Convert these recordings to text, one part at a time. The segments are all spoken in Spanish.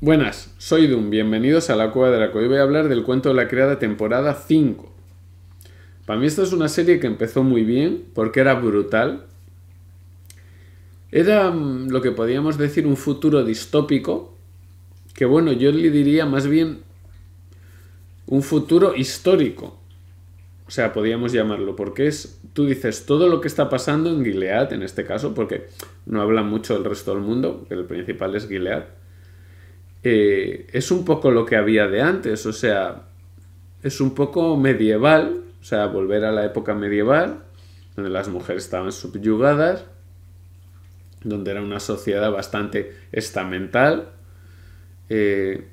Buenas, soy Doom, bienvenidos a la Cueva de la Hoy voy a hablar del cuento de la criada temporada 5. Para mí esta es una serie que empezó muy bien porque era brutal. Era mm, lo que podíamos decir un futuro distópico, que bueno, yo le diría más bien un futuro histórico. O sea, podríamos llamarlo, porque es, tú dices, todo lo que está pasando en Gilead, en este caso, porque no habla mucho el resto del mundo, el principal es Gilead eh, es un poco lo que había de antes, o sea, es un poco medieval, o sea, volver a la época medieval, donde las mujeres estaban subyugadas, donde era una sociedad bastante estamental, eh,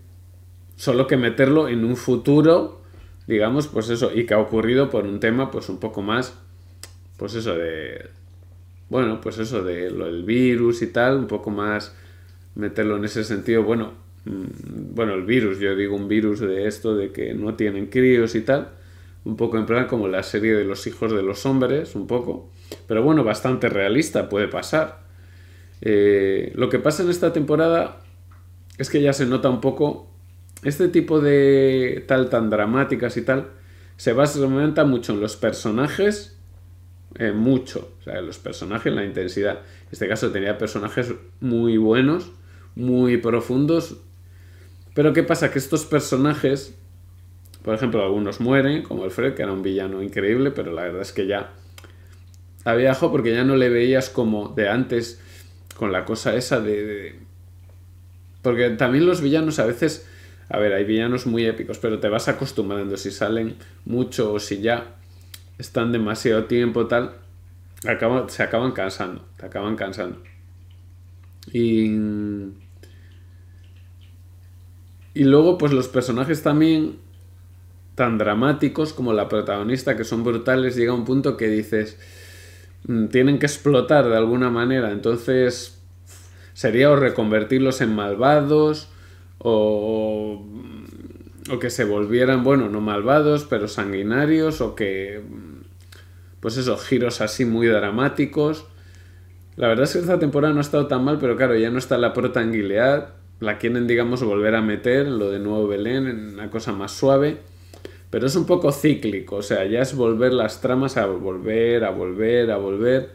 solo que meterlo en un futuro, digamos, pues eso, y que ha ocurrido por un tema, pues un poco más, pues eso de, bueno, pues eso de lo del virus y tal, un poco más meterlo en ese sentido, bueno, Mm, bueno, el virus, yo digo un virus de esto, de que no tienen críos y tal, un poco en plan como la serie de los hijos de los hombres, un poco, pero bueno, bastante realista, puede pasar. Eh, lo que pasa en esta temporada es que ya se nota un poco este tipo de tal tan dramáticas y tal, se basa mucho en los personajes, eh, mucho, o sea, en los personajes, la intensidad. En este caso tenía personajes muy buenos, muy profundos, pero ¿qué pasa? Que estos personajes, por ejemplo, algunos mueren, como Alfred, que era un villano increíble, pero la verdad es que ya había ajo porque ya no le veías como de antes con la cosa esa de, Porque también los villanos a veces... A ver, hay villanos muy épicos, pero te vas acostumbrando. Si salen mucho o si ya están demasiado tiempo tal, se acaban cansando. Te acaban cansando. Y y luego, pues los personajes también tan dramáticos como la protagonista, que son brutales, llega un punto que dices, mm, tienen que explotar de alguna manera, entonces sería o reconvertirlos en malvados o, o que se volvieran, bueno, no malvados, pero sanguinarios o que, pues esos giros así muy dramáticos. La verdad es que esta temporada no ha estado tan mal, pero claro, ya no está la prota la quieren, digamos, volver a meter, lo de Nuevo Belén, en una cosa más suave. Pero es un poco cíclico, o sea, ya es volver las tramas a volver, a volver, a volver.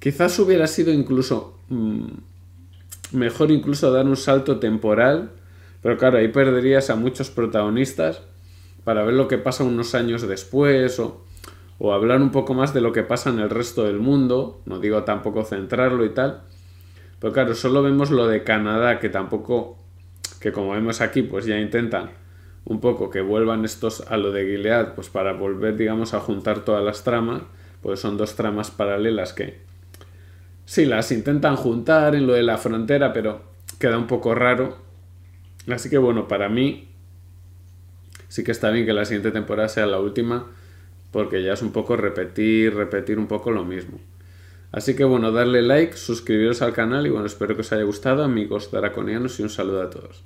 Quizás hubiera sido incluso mm, mejor incluso dar un salto temporal, pero claro, ahí perderías a muchos protagonistas para ver lo que pasa unos años después o, o hablar un poco más de lo que pasa en el resto del mundo, no digo tampoco centrarlo y tal pero claro, solo vemos lo de Canadá, que tampoco, que como vemos aquí, pues ya intentan un poco que vuelvan estos a lo de Gilead, pues para volver, digamos, a juntar todas las tramas, pues son dos tramas paralelas que sí las intentan juntar en lo de la frontera, pero queda un poco raro. Así que bueno, para mí sí que está bien que la siguiente temporada sea la última, porque ya es un poco repetir, repetir un poco lo mismo. Así que bueno, darle like, suscribiros al canal y bueno, espero que os haya gustado, amigos draconianos y un saludo a todos.